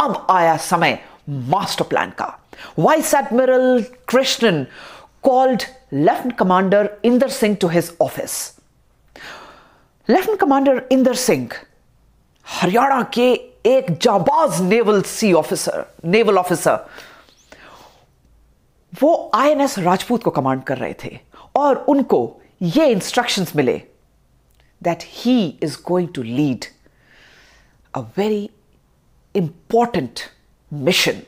अब आया समय मास्टर प्लान का vice admiral Krishnan called lieutenant commander Inder Singh to his office lieutenant commander Inder Singh Haryana के एक जाबाज naval sea officer naval officer वो आईएनएस राजपूत को कमांड कर रहे थे और उनको ये इंस्ट्रक्शंस मिले that he is going to lead a very important mission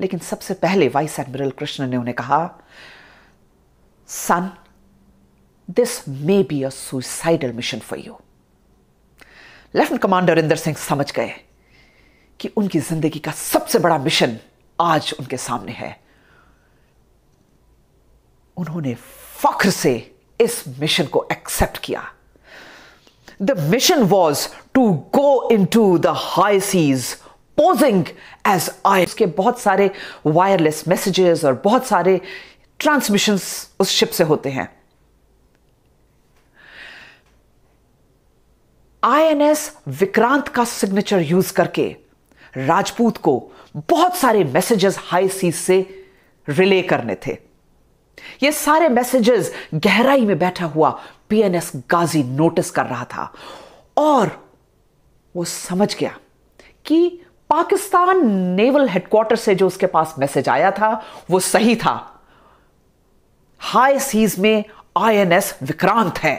लेकिन सबसे पहले वाइस एडमिरल कृष्ण ने उन्हें कहा son this may be a suicidal mission for you lieutenant commander Inder Singh समझ गए कि उनकी जिंदगी का सबसे बड़ा मिशन आज उनके सामने है उन्होंने फख्र से इस मिशन को एक्सेप्ट किया the mission was to go into the high seas posing as I उसके बहुत सारे वायरलेस मैसेजेस और बहुत सारे ट्रांसमिशन उस शिप से होते हैं आईएनएस विक्रांत का सिग्नेचर यूज करके राजपूत को बहुत सारे मैसेजेस हाई सी से रिले करने थे ये सारे मैसेजेस गहराई में बैठा हुआ पीएनएस गाजी नोटिस कर रहा था और वो समझ गया कि पाकिस्तान नेवल हेडक्वार्टर से जो उसके पास मैसेज आया था वो सही था हाई सीज में आईएनएस विक्रांत है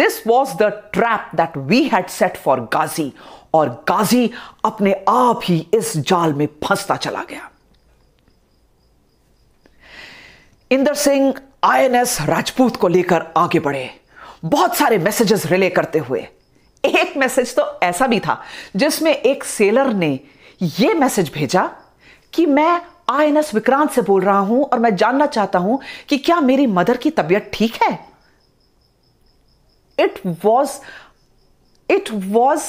this was the trap that we had set for Ghazi और गाजी अपने आप ही इस जाल में फंसता चला गया इंदर सिंह आईएनएस राजपूत को लेकर आगे बढ़े बहुत सारे मैसेजेस रिले करते हुए एक मैसेज तो ऐसा भी था जिसमें एक सेलर ने यह मैसेज भेजा कि मैं आई एन एस विक्रांत से बोल रहा हूं और मैं जानना चाहता हूं कि क्या मेरी मदर की तबीयत ठीक है it was it was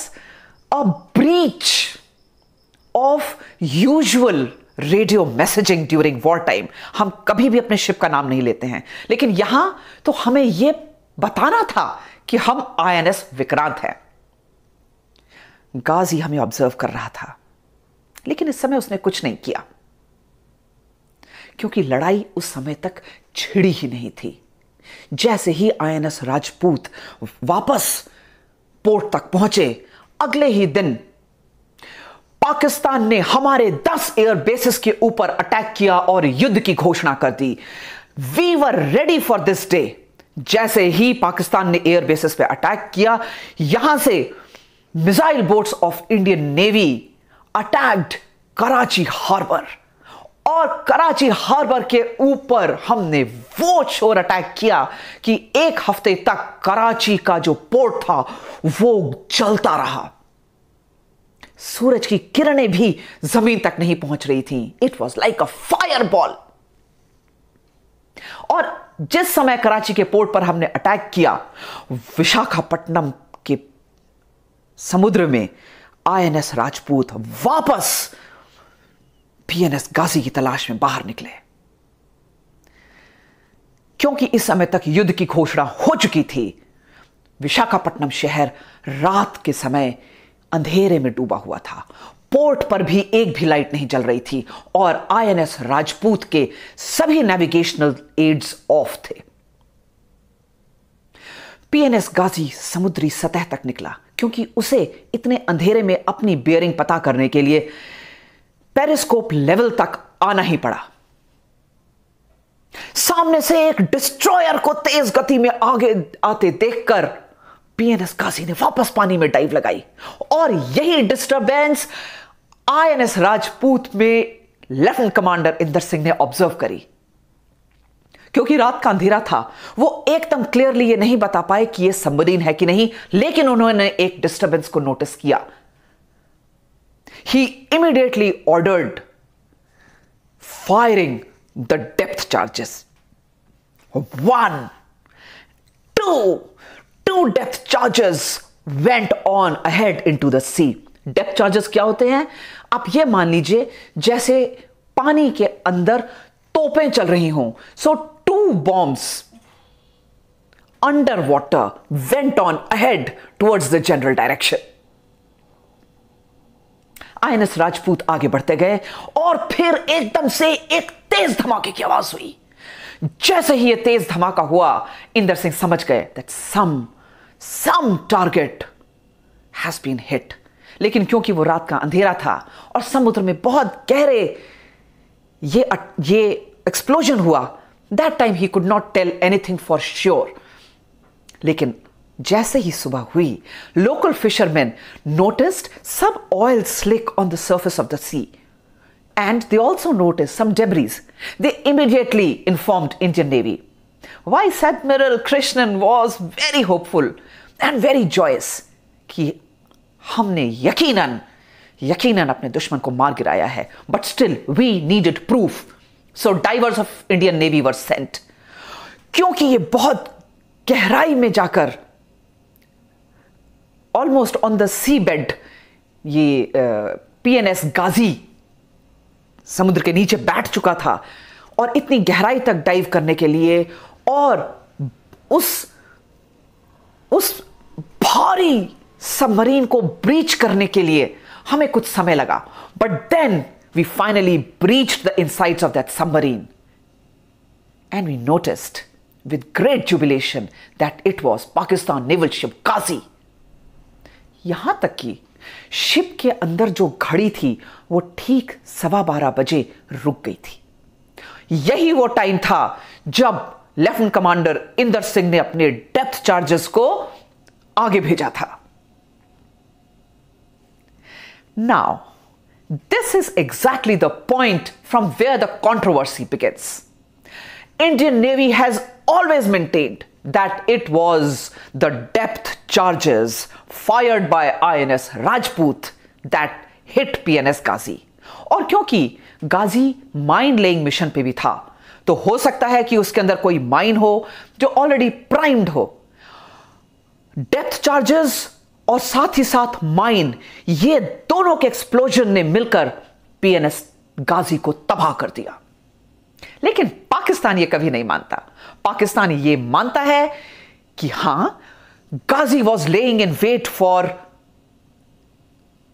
a breach of usual radio messaging during war time हम कभी भी अपने शिप का नाम नहीं लेते हैं लेकिन यहां तो हमें यह बताना था कि हम आईएनएस विक्रांत हैं गाजी हमें ऑब्जर्व कर रहा था लेकिन इस समय उसने कुछ नहीं किया क्योंकि लड़ाई उस समय तक छिड़ी ही नहीं थी जैसे ही आईएनएस राजपूत वापस पोर्ट तक पहुंचे अगले ही दिन पाकिस्तान ने हमारे दस एयर बेसिस के ऊपर अटैक किया और युद्ध की घोषणा कर दी we were ready for this day जैसे ही पाकिस्तान ने एयर बेसिस पे अटैक किया यहां से missile boats of Indian navy attacked Karachi harbour और कराची हार्बर के ऊपर हमने वो शोर अटैक किया कि एक हफ्ते तक कराची का जो पोर्ट था वो जलता रहा सूरज की किरणें भी जमीन तक नहीं पहुंच रही थी it was like a fireball और जिस समय कराची के पोर्ट पर हमने अटैक किया विशाखापट्टनम समुद्र में आईएनएस राजपूत वापस पीएनएस गाजी की तलाश में बाहर निकले क्योंकि इस समय तक युद्ध की घोषणा हो चुकी थी विशाखापट्टनम शहर रात के समय अंधेरे में डूबा हुआ था पोर्ट पर भी एक भी लाइट नहीं जल रही थी और आईएनएस राजपूत के सभी नेविगेशनल एड्स ऑफ थे पीएनएस गाजी समुद्री सतह तक निकला क्योंकि उसे इतने अंधेरे में अपनी बियरिंग पता करने के लिए पेरिस्कोप लेवल तक आना ही पड़ा सामने से एक डिस्ट्रॉयर को तेज गति में आगे आते देखकर पीएनएस काशी ने वापस पानी में डाइव लगाई और यही डिस्टरबेंस आईएनएस राजपूत में लेफ्टिनेंट कमांडर इंदर सिंह ने ऑब्जर्व करी क्योंकि रात का अंधेरा था वो एकदम क्लियरली ये नहीं बता पाए कि ये सबमरीन है कि नहीं लेकिन उन्होंने एक डिस्टर्बेंस को नोटिस किया ही immediately ordered firing the depth charges one two two depth charges went on ahead into the sea depth charges क्या होते हैं आप ये मान लीजिए जैसे पानी के अंदर तोपें चल रही हों so so, two bombs underwater went on ahead towards the general direction. INS Rajput आगे बढ़ते गए और फिर एकदम से एक तेज धमाके की आवाज हुई जैसे ही यह तेज धमाका हुआ इंदर सिंह समझ गए that some some target has been hit लेकिन क्योंकि वो रात का अंधेरा था और समुद्र में बहुत गहरे ये ये एक्सप्लोजन हुआ दैट टाइम ही could not tell anything for sure लेकिन जैसे ही सुबह हुई local fisherman noticed some oil slick on the surface of the sea and they also noticed some debris. They immediately informed Indian Navy. Vice Admiral Krishnan was very hopeful and very joyous कि हमने यकीनन यकीनन अपने दुश्मन को मार गिराया है but still we needed proof so divers of Indian navy were sent क्योंकि ये बहुत गहराई में जाकर almost on the sea bed ये पीएनएस गाजी समुद्र के नीचे बैठ चुका था और इतनी गहराई तक डाइव करने के लिए और उस उस भारी सबमरीन को ब्रीच करने के लिए हमें कुछ समय लगा but then we finally breached the insides of that submarine. And we noticed with great jubilation that it was Pakistan naval ship Ghazi यहां तक कि शिप के अंदर जो घड़ी थी वो ठीक सवा बारह बजे रुक गई थी यही वो टाइम था जब लेफ्टिनेंट कमांडर इंदर सिंह ने अपने डेप्थ चार्जेस को आगे भेजा था now This is exactly the point from where the controversy begins. Indian Navy has always maintained that it was the depth charges fired by INS Rajput that hit PNS Ghazi. और क्योंकि गाजी mine laying mission पे भी था तो हो सकता है कि उसके अंदर कोई माइन हो जो ऑलरेडी प्राइम्ड हो डेप्थ चार्जेस और साथ ही साथ माइन ये दोनों के एक्सप्लोजन ने मिलकर पीएनएस गाजी को तबाह कर दिया लेकिन पाकिस्तान ये कभी नहीं मानता पाकिस्तान ये मानता है कि हां Ghazi was laying in wait for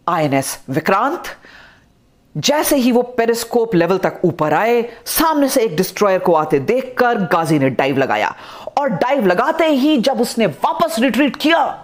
INS Vikrant जैसे ही वो पेरिस्कोप लेवल तक ऊपर आए सामने से एक डिस्ट्रॉयर को आते देखकर गाजी ने डाइव लगाया और डाइव लगाते ही जब उसने वापस रिट्रीट किया